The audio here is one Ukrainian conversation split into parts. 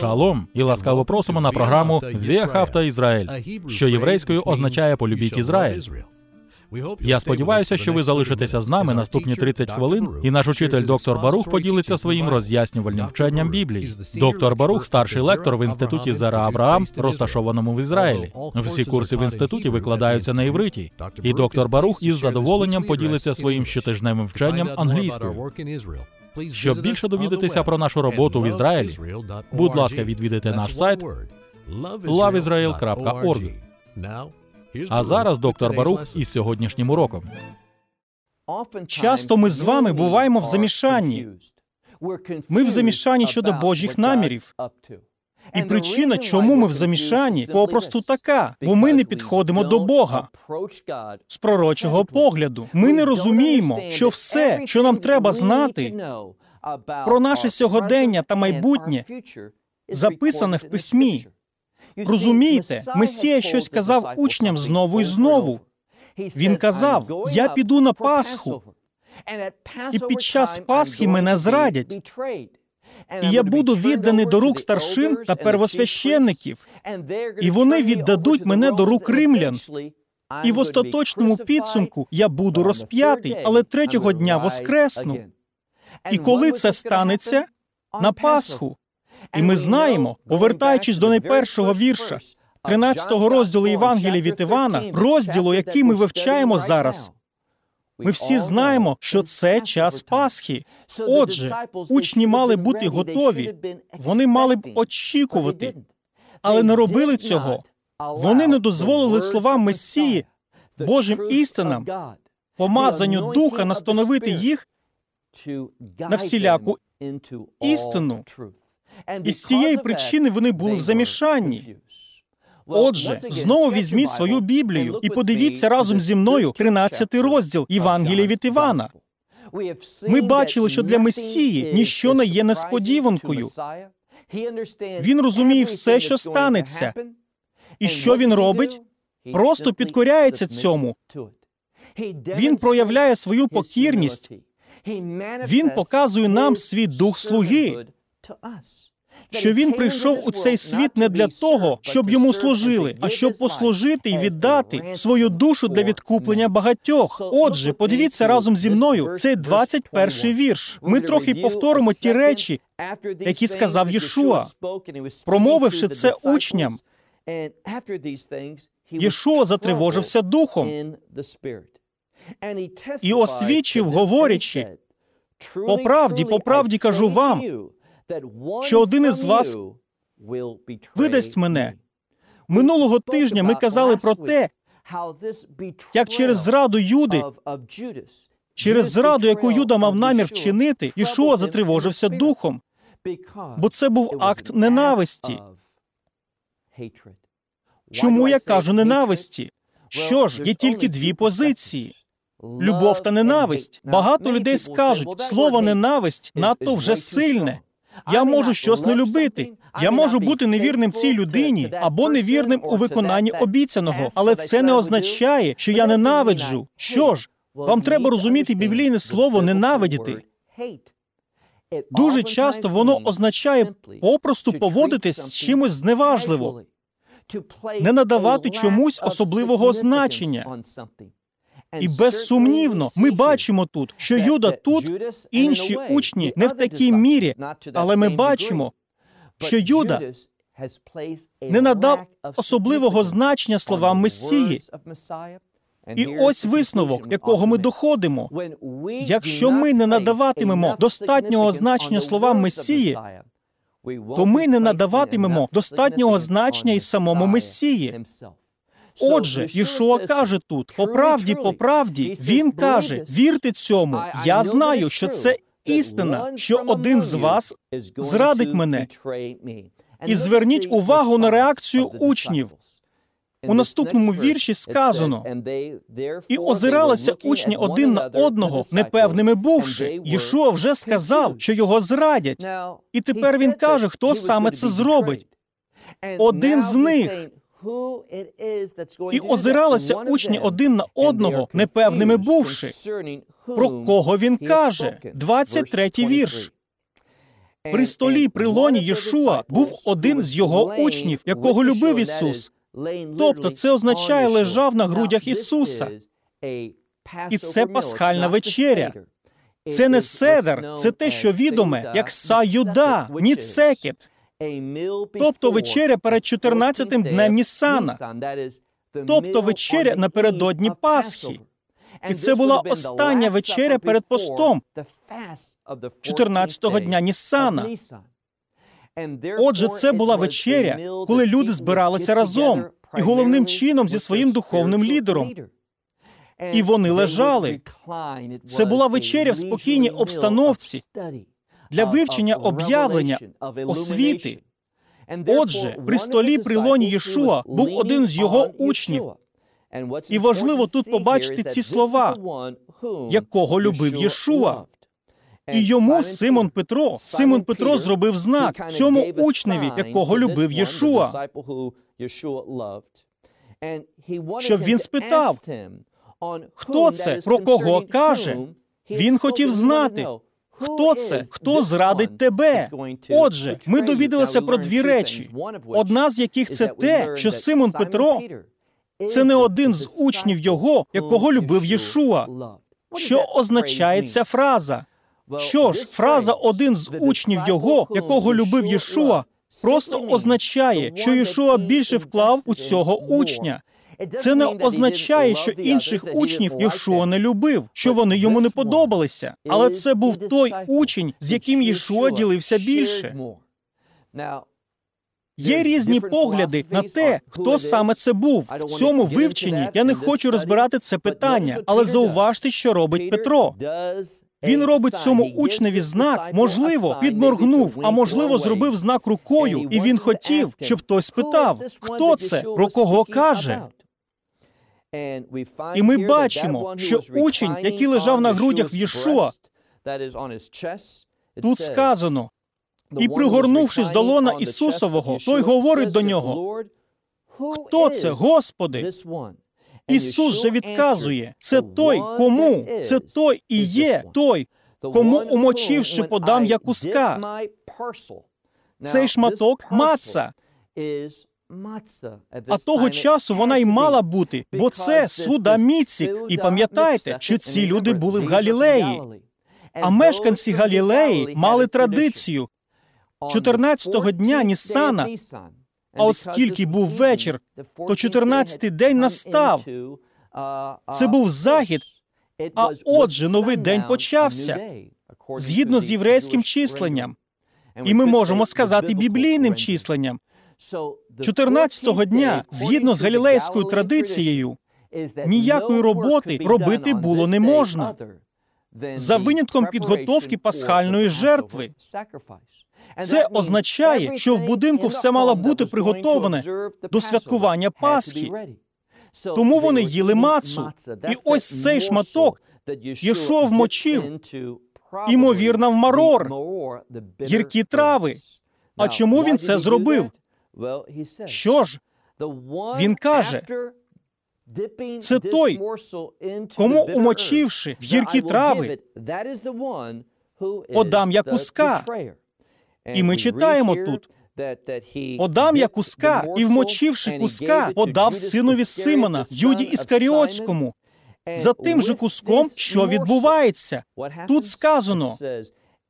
Шалом і ласкаво просимо на програму Віахавта Ізраїль, що єврейською означає полюбіть Ізраїль. Я сподіваюся, що ви залишитеся з нами наступні 30 хвилин, і наш учитель доктор Барух поділиться своїм роз'яснювальним вченням Біблії. Доктор Барух, старший лектор в інституті Зера Авраам, розташованому в Ізраїлі. Всі курси в інституті викладаються на івриті. І доктор Барух із задоволенням поділиться своїм щотижневим вченням англійською. Щоб більше довідатися про нашу роботу в Ізраїлі, будь ласка, відвідайте наш сайт loveisrael.org. А зараз доктор Барух із сьогоднішнім уроком. Часто ми з вами буваємо в замішанні. Ми в замішанні щодо Божих намірів. І причина, чому ми в замішанні, попросту така, бо ми не підходимо до Бога з пророчого погляду. Ми не розуміємо, що все, що нам треба знати, про наше сьогодення та майбутнє, записане в письмі. Розумієте, Месія щось казав учням знову і знову. Він казав: Я піду на Пасху, і під час Пасхи мене зрадять і я буду відданий до рук старшин та первосвящеників, і вони віддадуть мене до рук римлян. І в остаточному підсумку я буду розп'ятий, але третього дня воскресну. І коли це станеться на Пасху. І ми знаємо, повертаючись до найпершого вірша, 13-го розділу Євангелія від Івана, розділу, який ми вивчаємо зараз, ми всі знаємо, що це час Пасхи. Отже, учні мали бути готові. Вони мали б очікувати, але не робили цього. Вони не дозволили словам Месії, Божим істинам, помазанню духа настановити їх на всіляку істину. І з цієї причини вони були в замішанні. Отже, знову візьміть свою Біблію і подивіться разом зі мною 13 розділ Євангелія від Івана. Ми бачили, що для Месії ніщо не є несподіванкою. Він розуміє все, що станеться, і що він робить? Просто підкоряється цьому. Він проявляє свою покірність. Він показує нам свій дух слуги що він прийшов у цей світ не для того, щоб йому служили, а щоб послужити і віддати свою душу для відкуплення багатьох. Отже, подивіться разом зі мною цей 21-й вірш. Ми трохи повторимо ті речі, які сказав Єшуа, промовивши це учням. Єшуа затривожився духом і освічив, говорячи по правді, по правді кажу вам що один із вас видасть мене. Минулого тижня ми казали про те, як через зраду Юди через зраду, яку Юда мав намір вчинити, Ішуа затривожився духом, бо це був акт ненависті. Чому я кажу ненависті? Що ж, є тільки дві позиції: любов та ненависть. Багато людей скажуть, слово ненависть надто вже сильне. Я можу щось не любити. Я можу бути невірним цій людині або невірним у виконанні обіцяного, але це не означає, що я ненавиджу. Що ж, вам треба розуміти біблійне слово ненавидіти. Дуже часто воно означає попросту поводитись з чимось зневажливо, не надавати чомусь особливого значення. І безсумнівно, ми бачимо тут, що Юда тут інші учні не в такій мірі, але ми бачимо, що Юда не надав особливого значення словам Месії. І ось висновок, якого ми доходимо. Якщо ми не надаватимемо достатнього значення словам Месії, то ми не надаватимемо достатнього значення і самому Месії. Отже, Ішуа каже тут: по правді, по правді, він каже: вірте цьому. Я знаю, що це істина, що один з вас зрадить мене. І зверніть увагу на реакцію учнів. У наступному вірші сказано і озиралися учні один на одного, непевними бувши. Єшуа вже сказав, що його зрадять. І тепер він каже, хто саме це зробить. Один з них і озиралися учні один на одного, непевними бувши, про кого він каже. 23-й вірш. При столі при лоні Єшуа був один з його учнів, якого любив Ісус. Тобто це означає лежав на грудях Ісуса. І це пасхальна вечеря. Це не седер, це те, що відоме, як саюда, ніцекет тобто вечеря перед 14-тим днем Нісана, тобто вечеря напередодні Пасхи. І це була остання вечеря перед постом 14-го дня Нісана. Отже, це була вечеря, коли люди збиралися разом, і головним чином зі своїм духовним лідером. І вони лежали. Це була вечеря в спокійній обстановці для вивчення об'явлення освіти. Отже, при столі при лоні Єшуа був один з його учнів. І важливо тут побачити ці слова, якого любив Єшуа. І йому Симон Петро, Симон Петро зробив знак цьому учневі, якого любив Єшуа, щоб він спитав, хто це, про кого каже. Він хотів знати, Хто це? Хто зрадить тебе? Отже, ми довідалися про дві речі. Одна з яких це те, що Симон Петро це не один з учнів його, якого любив Єшуа. Що означає ця фраза? Що ж, фраза один з учнів його, якого любив Єшуа, просто означає, що Єшуа більше вклав у цього учня. Це не означає, що інших учнів Єшуа не любив, що вони йому не подобалися. Але це був той учень, з яким Єшуа ділився більше. Є різні погляди на те, хто саме це був в цьому вивченні. Я не хочу розбирати це питання, але зауважте, що робить Петро. Він робить цьому учневі знак, можливо, підморгнув, а можливо, зробив знак рукою, і він хотів, щоб хтось питав, хто це, про кого каже. І ми бачимо, що учень, який лежав на грудях в Єшуа, тут сказано, і пригорнувшись до лона Ісусового, той говорить до нього: Хто це, Господи? Ісус же відказує: це той, кому, це той і є той, кому умочивши, подам я куска. Цей шматок маца а того часу вона й мала бути, бо це судаміці. І пам'ятайте, що ці люди були в Галілеї. А мешканці Галілеї мали традицію 14-го дня Нісана. А оскільки був вечір, то 14-й день настав. Uh, uh, це був захід. А отже, новий день почався згідно з єврейським численням, і ми можемо сказати біблійним численням. 14-го дня, згідно з галілейською традицією, ніякої роботи робити було не можна за винятком підготовки пасхальної жертви. Це означає, що в будинку все мало бути приготоване до святкування Пасхи. Тому вони їли мацу. І ось цей шматок Єшов мочив, ймовірно, в марор, гіркі трави. А чому він це зробив? Що ж? Він каже, це той, кому умочивши в гіркі трави, подам я куска. І ми читаємо тут. Подам я куска, і, вмочивши куска, подав синові Симона, Юді Іскаріотському. За тим же куском, що відбувається, тут сказано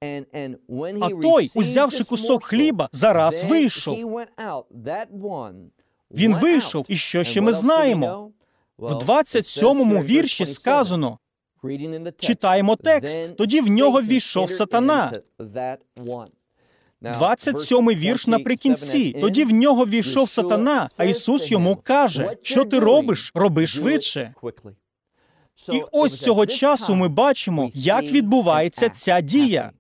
а той, узявши кусок хліба, зараз вийшов. Він вийшов, і що ще ми знаємо? В 27-му вірші сказано. Читаємо текст. Тоді в нього ввійшов сатана. 27-й вірш наприкінці. Тоді в нього війшов сатана, а Ісус йому каже, що ти робиш, роби швидше. І ось цього часу ми бачимо, як відбувається ця дія.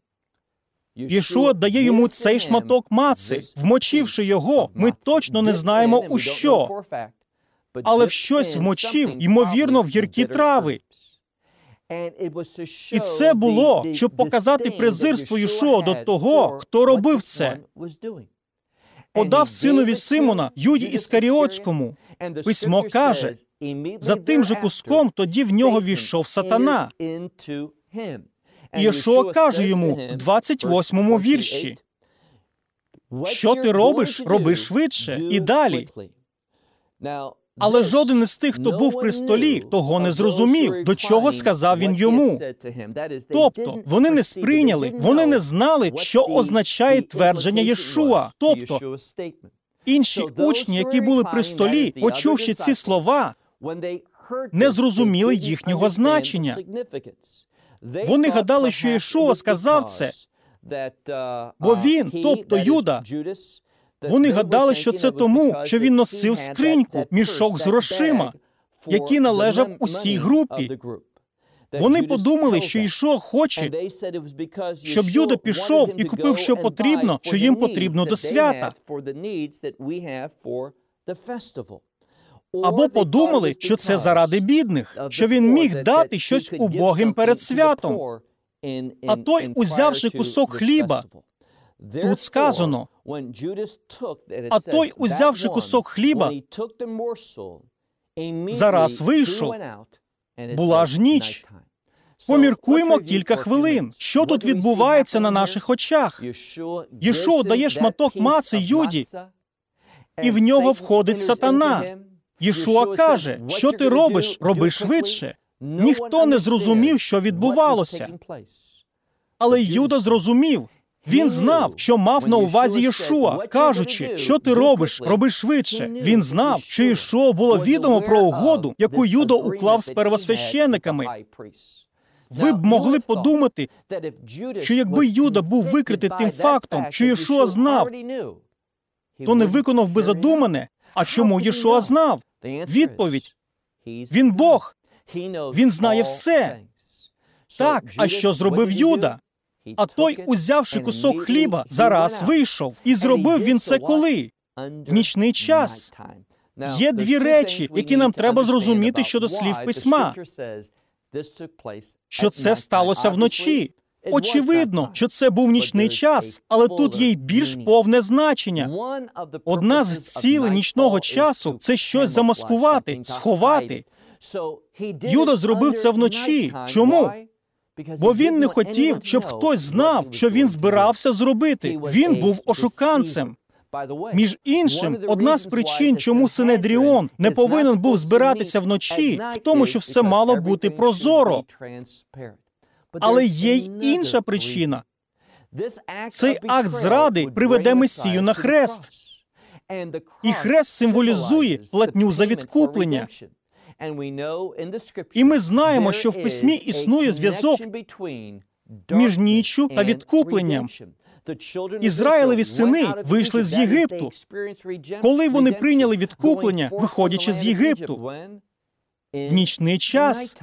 Ішуа дає йому цей шматок маци, вмочивши його, ми точно не знаємо у що, але в щось вмочив, ймовірно, в гіркі трави. І це було, щоб показати презирство Ішуа до того, хто робив це. Подав синові Симона Юді Іскаріотському. Письмо каже за тим же куском тоді в нього війшов сатана. Ішо каже йому в 28-му вірші. Що ти робиш, роби швидше і далі. Але жоден із тих, хто був при столі, того не зрозумів, до чого сказав він йому. Тобто вони не сприйняли, вони не знали, що означає твердження Єшуа. Тобто інші учні, які були при столі, почувши ці слова, не зрозуміли їхнього значення. Вони гадали, що Єшуа сказав це, бо він, тобто Юда, вони гадали, що це тому, що він носив скриньку, мішок з грошима, який належав усій групі. Вони подумали, що Ішо хоче, щоб Юда пішов і купив, що потрібно, що їм потрібно до свята або подумали, що це заради бідних, uh, що він міг дати щось убогим перед святом. А той, узявши кусок хліба, тут сказано а той, узявши кусок хліба, зараз вийшов. Була ж ніч. Поміркуємо кілька хвилин. Що тут відбувається на наших очах? Єшо дає шматок маци Юді, і в нього входить сатана. Єшуа каже, що ти робиш, роби швидше. Ніхто не зрозумів, що відбувалося. Але Юда зрозумів. Він знав, що мав на увазі Єшуа, кажучи, що ти робиш, роби швидше. Він знав, що Єшуа було відомо про угоду, яку Юдо уклав з первосвящениками. Ви б могли подумати, що якби Юда був викритий тим фактом, що Єшуа знав, то не виконав би задумане. А чому Єшуа знав? Відповідь він Бог. Він знає все. Так, а що зробив Юда? А той, узявши кусок хліба, зараз вийшов, і зробив він це коли? В нічний час. Є дві речі, які нам треба зрозуміти щодо слів письма. Що це сталося вночі? Очевидно, що це був нічний час, але тут є й більш повне значення. Одна з цілей нічного часу це щось замаскувати, сховати. Юда зробив це вночі. Чому? Бо він не хотів, щоб хтось знав, що він збирався зробити. Він був ошуканцем. Між іншим, одна з причин, чому Синедріон не повинен був збиратися вночі, в тому, що все мало бути прозоро але є й інша причина. Цей акт зради приведе месію на хрест, і хрест символізує платню за відкуплення. І ми знаємо, що в письмі існує зв'язок між ніччю та відкупленням. Ізраїлеві сини вийшли з Єгипту. Коли вони прийняли відкуплення, виходячи з Єгипту в нічний час.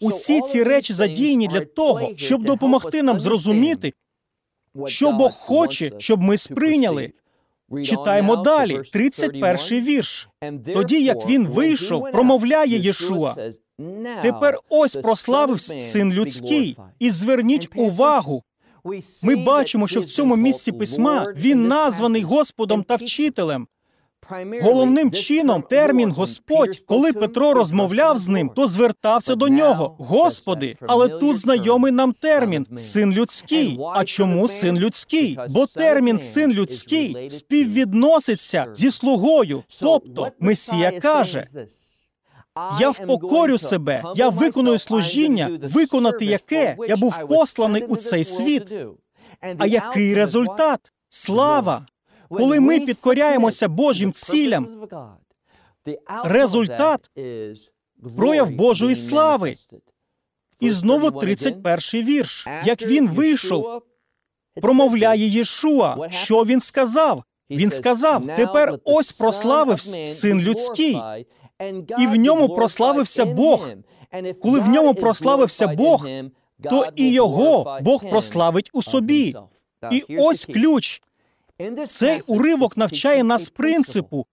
Усі ці речі задіяні для того, щоб допомогти нам зрозуміти, що Бог хоче, щоб ми сприйняли. Читаємо далі, 31 й вірш. Тоді як він вийшов, промовляє Єшуа. Тепер ось прославився син людський, і зверніть увагу. Ми бачимо, що в цьому місці письма він названий Господом та вчителем. Головним чином термін Господь, коли Петро розмовляв з ним, то звертався до нього, Господи. Але тут знайомий нам термін син людський. А чому син людський? Бо термін син людський співвідноситься зі слугою. Тобто Месія каже. Я впокорю себе, я виконую служіння, виконати яке я був посланий у цей світ. А який результат? Слава! коли ми підкоряємося Божим цілям, результат прояв Божої слави. І знову 31-й вірш. Як він вийшов, промовляє Єшуа, що він сказав? Він сказав: тепер ось прославився син людський, і в ньому прославився Бог. Коли в ньому прославився Бог, то і його Бог прославить у собі. І ось ключ цей уривок навчає нас принципу.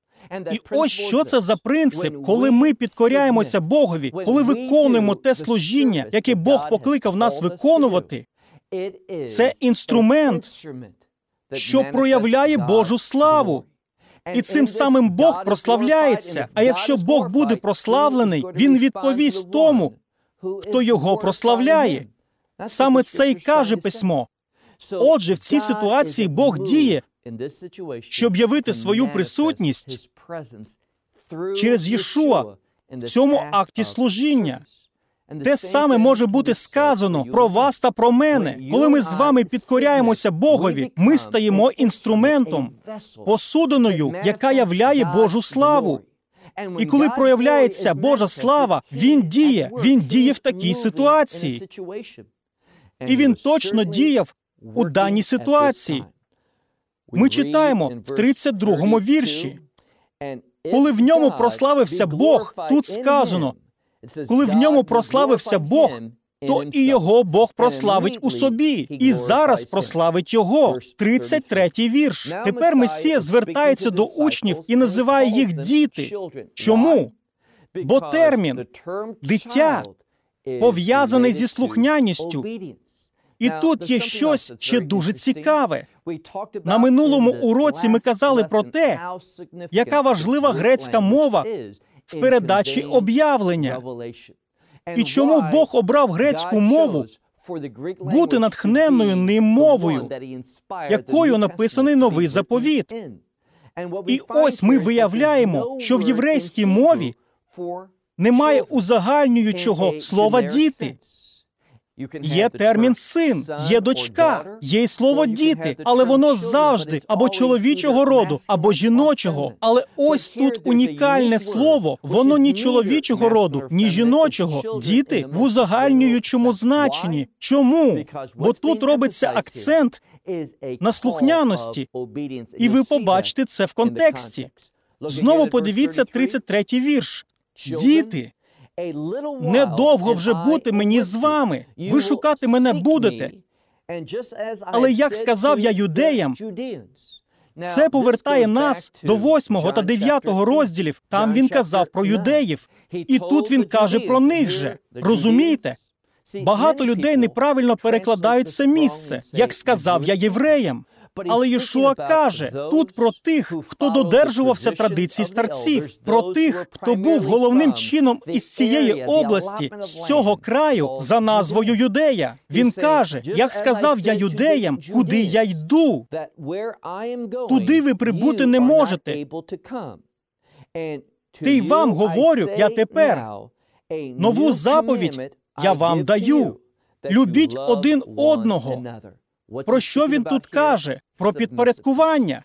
І ось що це за принцип, коли ми підкоряємося Богові, коли виконуємо те служіння, яке Бог покликав нас виконувати, це інструмент, що проявляє Божу славу. І цим самим Бог прославляється. А якщо Бог буде прославлений, він відповість тому, хто його прославляє. Саме це й каже письмо. Отже, в цій ситуації Бог діє щоб явити свою присутність через Єшуа в цьому акті служіння. Те саме може бути сказано про вас та про мене. Коли ми з вами підкоряємося Богові, ми стаємо інструментом, посудиною, яка являє Божу славу. І коли проявляється Божа слава, він діє. Він діє в такій ситуації. І він точно діяв у даній ситуації. Ми читаємо в 32-му вірші, коли в ньому прославився Бог, тут сказано, коли в ньому прославився Бог, то і його Бог прославить у собі, і зараз прославить його. 33-й вірш. Тепер Месія звертається до учнів і називає їх діти. Чому? Бо термін дитя пов'язаний зі слухняністю, і тут є щось ще дуже цікаве. На минулому уроці ми казали про те, яка важлива грецька мова в передачі об'явлення і чому Бог обрав грецьку мову бути натхненною ним мовою, якою написаний новий заповіт. І ось ми виявляємо, що в єврейській мові немає узагальнюючого слова діти. Є термін син, є дочка, є й слово діти, але воно завжди або чоловічого роду, або жіночого. Але ось тут унікальне слово, воно ні чоловічого роду, ні жіночого. Діти в узагальнюючому значенні. Чому? Бо тут робиться акцент на слухняності, і ви побачите це в контексті. Знову подивіться 33-й вірш. Діти недовго вже бути мені з вами. Ви шукати мене будете. Але як сказав я юдеям, це повертає нас до восьмого та дев'ятого розділів. Там він казав про юдеїв, і тут він каже про них же. Розумієте? Багато людей неправильно перекладають це місце, як сказав я євреям. Але Ішуа каже тут про тих, хто додержувався традицій старців, про тих, хто був головним чином із цієї області, з цього краю за назвою Юдея. Він каже: як сказав я юдеям, куди я йду, туди ви прибути не можете. Ти й вам говорю, я тепер нову заповідь я вам даю. Любіть один одного. Про що він тут каже? Про підпорядкування.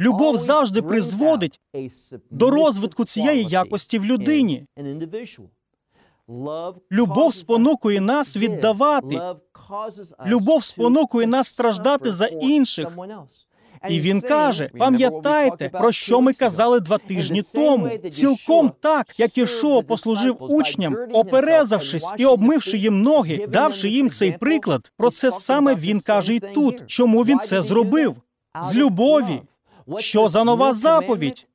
Любов завжди призводить до розвитку цієї якості в людині. Любов спонукує нас віддавати. Любов спонукує нас страждати за інших. І він каже: пам'ятайте, про що ми казали два тижні тому. Цілком так, як ішов, послужив учням, оперезавшись і обмивши їм ноги, давши їм цей приклад. Про це саме він каже й тут. Чому він це зробив? З любові. Що за нова заповідь?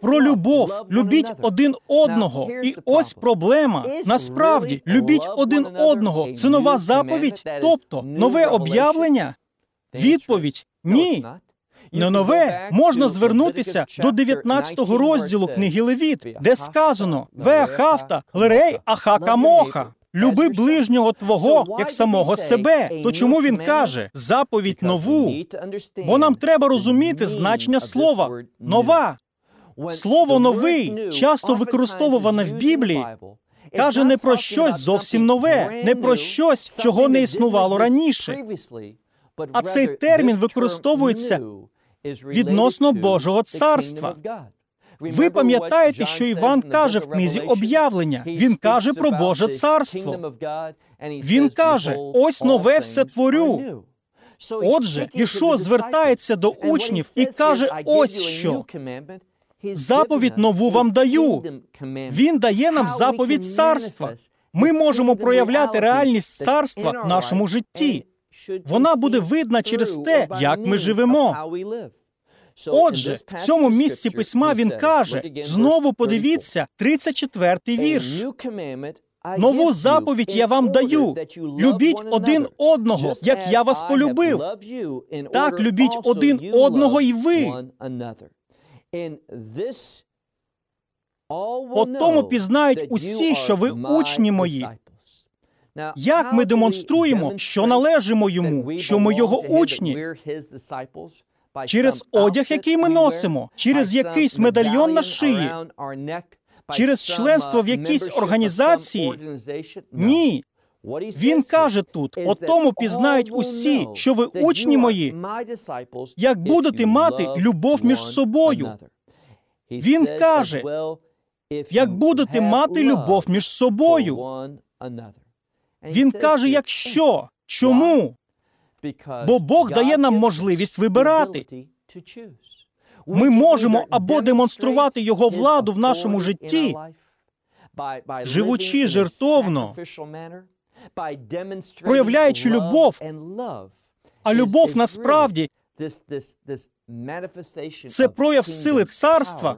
Про любов, любіть один одного, і ось проблема. Насправді, любіть один одного. Це нова заповідь, тобто нове об'явлення. Відповідь ні. На нове можна звернутися до 19-го розділу книги Левіт, де сказано вехафта лерей ахакамоха. Люби ближнього твого як самого себе. То чому він каже заповідь нову? Бо нам треба розуміти значення слова нова. Слово новий часто використовуване в Біблії. Каже не про щось зовсім нове, не про щось, чого не існувало раніше. А цей термін використовується відносно Божого царства. Ви пам'ятаєте, що Іван каже в книзі об'явлення. Він каже про Боже царство. Він каже: ось нове все творю. Отже, Ішо звертається до учнів і каже: ось що. Заповідь нову вам даю. Він дає нам заповідь царства. Ми можемо проявляти реальність царства в нашому житті. Вона буде видна через те, як ми живемо. Отже, в цьому місці письма він каже: знову подивіться 34-й вірш. Нову заповідь я вам даю. Любіть один одного, як я вас полюбив. Так, любіть один одного і ви. По тому пізнають усі, що ви учні мої, як ми демонструємо, що належимо йому, що ми його учні? через одяг, який ми носимо, через якийсь медальйон на шиї, через членство в якійсь організації? Ні. Він каже тут: о тому пізнають усі, що ви учні мої, як будете мати любов між собою. Він каже, як будете мати любов між собою. Він каже, якщо чому? Бо Бог дає нам можливість вибирати. Ми можемо або демонструвати його владу в нашому житті, живучи жертовно, проявляючи любов, а любов насправді це прояв сили царства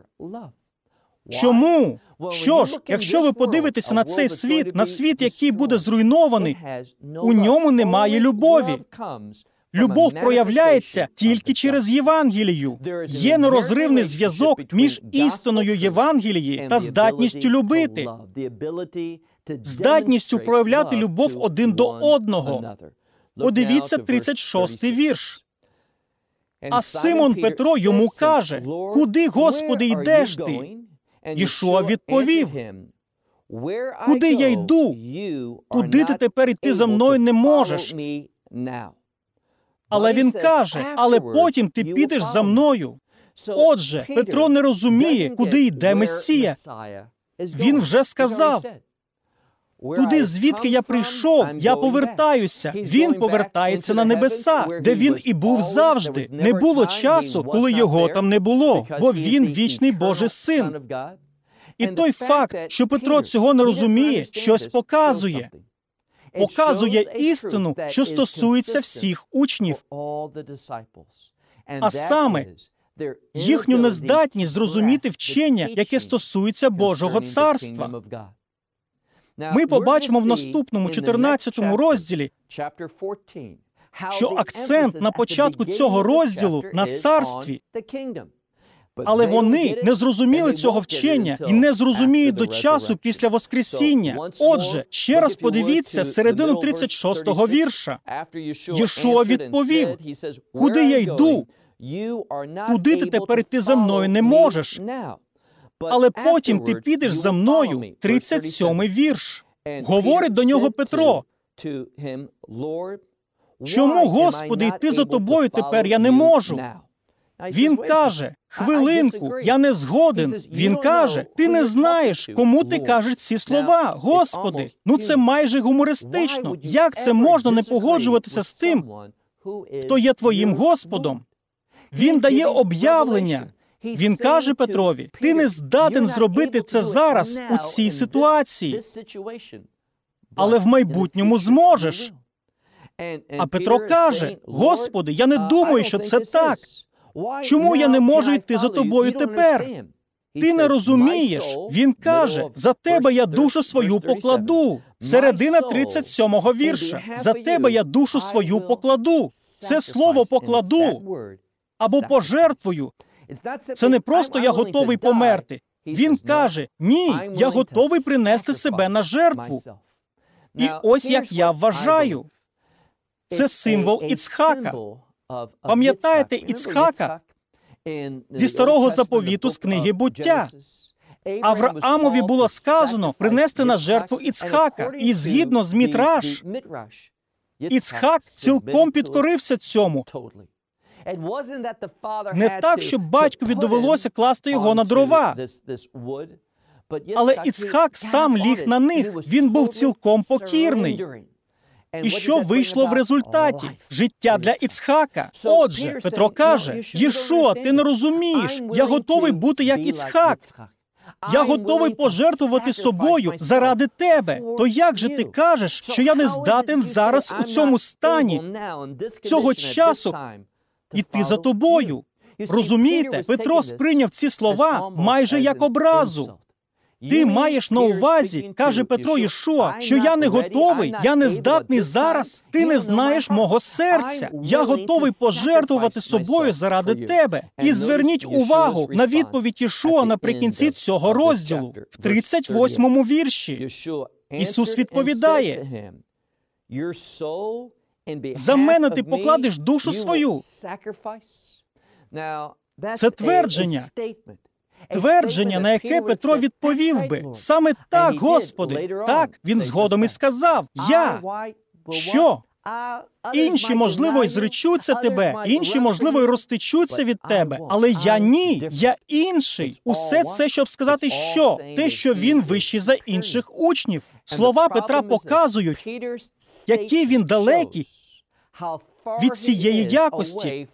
Чому? Що ж, якщо ви подивитеся на цей світ, на світ, який буде зруйнований, у ньому немає любові. Любов проявляється тільки через Євангелію. Є нерозривний зв'язок між істиною Євангелії та здатністю любити, здатністю проявляти любов один до одного. Подивіться 36-й вірш. А Симон Петро йому каже: Куди, Господи, йдеш ти? Ішо відповів куди я йду, куди ти тепер йти за мною не можеш. Але він каже, але потім ти підеш за мною. Отже, Петро не розуміє, куди йде Месія. Він вже сказав Туди, звідки я прийшов, я повертаюся. Він повертається на небеса, де він і був завжди. Не було часу, коли його там не було, бо він вічний Божий син. І той факт, що Петро цього не розуміє, щось показує. Показує істину, що стосується всіх учнів, а саме їхню нездатність зрозуміти вчення, яке стосується Божого царства. Ми побачимо в наступному 14-му розділі, що акцент на початку цього розділу на царстві але вони не зрозуміли цього вчення і не зрозуміють до часу після Воскресіння. Отже, ще раз подивіться середину 36-го вірша. Єшуа відповів, куди я йду? Куди ти тепер йти за мною не можеш? але потім ти підеш за мною. 37-й вірш. Говорить до нього Петро. Чому, Господи, йти за тобою тепер я не можу? Він каже, хвилинку, я не згоден. Він каже, ти не знаєш, кому ти кажеш ці слова, Господи. Ну це майже гумористично. Як це можна не погоджуватися з тим, хто є твоїм Господом? Він дає об'явлення, він каже Петрові: ти не здатен зробити це зараз у цій ситуації, але в майбутньому зможеш. А Петро каже: Господи, я uh, не думаю, що це так. Чому я не можу йти за тобою тепер? Ти не розумієш. Він каже: за тебе я душу свою покладу. Середина 37-го вірша. За тебе я душу свою покладу. Це слово покладу або пожертвую це не просто я готовий померти. Він каже: Ні, я готовий принести себе на жертву. І ось як я вважаю, це символ Іцхака. Пам'ятаєте Іцхака зі старого заповіту з книги буття. Авраамові було сказано принести на жертву Іцхака, і згідно з Мітраш, Іцхак цілком підкорився цьому. Не так, щоб батькові довелося класти його на дрова. Але Іцхак сам ліг на них. Він був цілком покірний. І що вийшло в результаті? Життя для Іцхака. Отже, Петро каже: Єшо, ти не розумієш? Я готовий бути як Іцхак. Я готовий пожертвувати собою заради тебе. То як же ти кажеш, що я не здатен зараз у цьому стані цього часу? іти за тобою. Розумієте, Петро сприйняв ці слова майже як образу. Ти маєш на увазі, каже Петро, Ішо, що я не готовий, я не здатний зараз. Ти не знаєш мого серця. Я готовий пожертвувати собою заради тебе. І зверніть увагу на відповідь Ішо наприкінці цього розділу, в 38-му вірші. Ісус відповідає: за мене ти покладеш душу свою. Це твердження. Твердження, на яке Петро відповів би саме так, Господи, так він згодом і сказав: Я що Інші, можливо, й зречуться тебе, інші, можливо, й розтечуться від тебе, але я ні, я інший. Усе це, щоб сказати, що те, що він вищий за інших учнів. Слова Петра показують, який він далекий від цієї якості,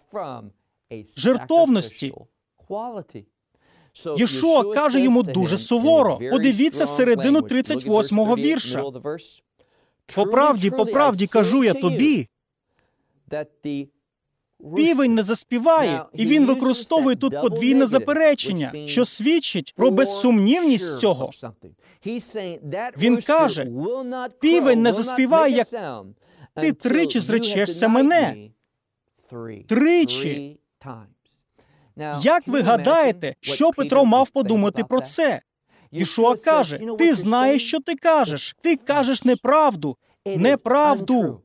жертовності. Єшуа каже йому дуже суворо. Подивіться середину 38-го вірша. По правді, по правді кажу я тобі, півень не заспіває, і він використовує тут подвійне заперечення, що свідчить про безсумнівність цього. Він каже: півень не заспіває, як ти тричі зречешся мене. Тричі. Як ви гадаєте, що Петро мав подумати про це? Ішуа каже: Ти знаєш, що ти кажеш. Ти кажеш неправду, неправду.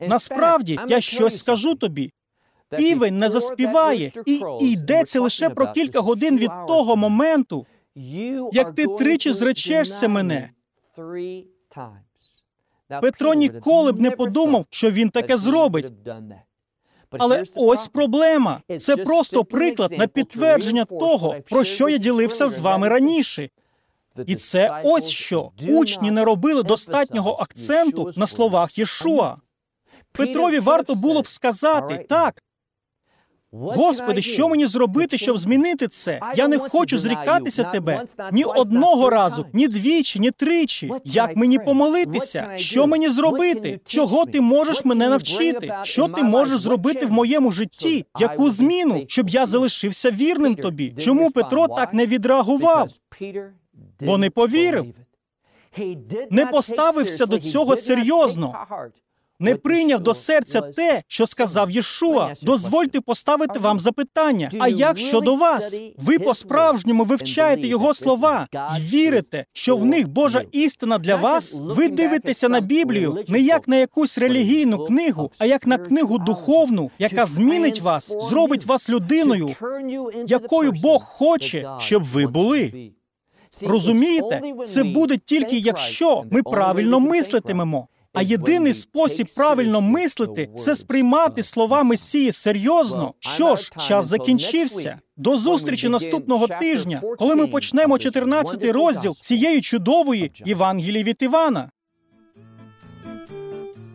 Насправді я щось скажу тобі. Півень не заспіває, і, йдеться лише про кілька годин від того моменту, як ти тричі зречешся мене. Петро ніколи б не подумав, що він таке зробить. Але ось проблема. Це просто приклад на підтвердження того, про що я ділився з вами раніше. І це ось що учні не робили достатнього акценту на словах Єшуа. Петрові варто було б сказати так. Господи, що мені зробити, щоб змінити це? Я не хочу зрікатися тебе ні одного разу, ні двічі, ні тричі. Як мені помолитися? Що мені зробити? Чого ти можеш мене навчити? Що ти можеш зробити в моєму житті? Яку зміну, щоб я залишився вірним тобі? Чому Петро так не відреагував? бо не повірив. Не поставився до цього серйозно. Не прийняв до серця те, що сказав Єшуа. Дозвольте поставити вам запитання. А як щодо вас? Ви по-справжньому вивчаєте його слова і вірите, що в них Божа істина для вас? Ви дивитеся на Біблію не як на якусь релігійну книгу, а як на книгу духовну, яка змінить вас, зробить вас людиною, якою Бог хоче, щоб ви були. Розумієте, це буде тільки якщо ми правильно мислитимемо. А єдиний спосіб правильно мислити це сприймати слова Месії серйозно. Що ж, час закінчився. До зустрічі наступного тижня, коли ми почнемо 14-й розділ цієї чудової Євангелії від Івана.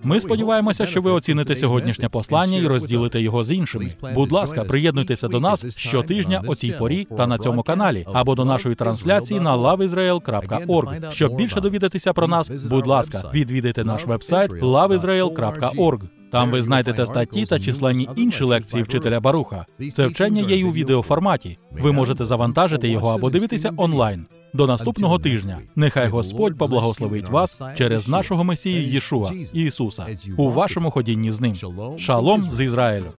Ми сподіваємося, що ви оціните сьогоднішнє послання і розділите його з іншими. Будь ласка, приєднуйтеся до нас щотижня о цій порі та на цьому каналі або до нашої трансляції на loveisrael.org. Щоб більше довідатися про нас, будь ласка, відвідайте наш вебсайт loveisrael.org. Там ви знайдете статті та численні інші лекції вчителя Баруха. Це вчення є й у відеоформаті. Ви можете завантажити його або дивитися онлайн. До наступного тижня нехай Господь поблагословить вас через нашого месію Єшуа Ісуса у вашому ходінні з ним. Шалом з Ізраїлю.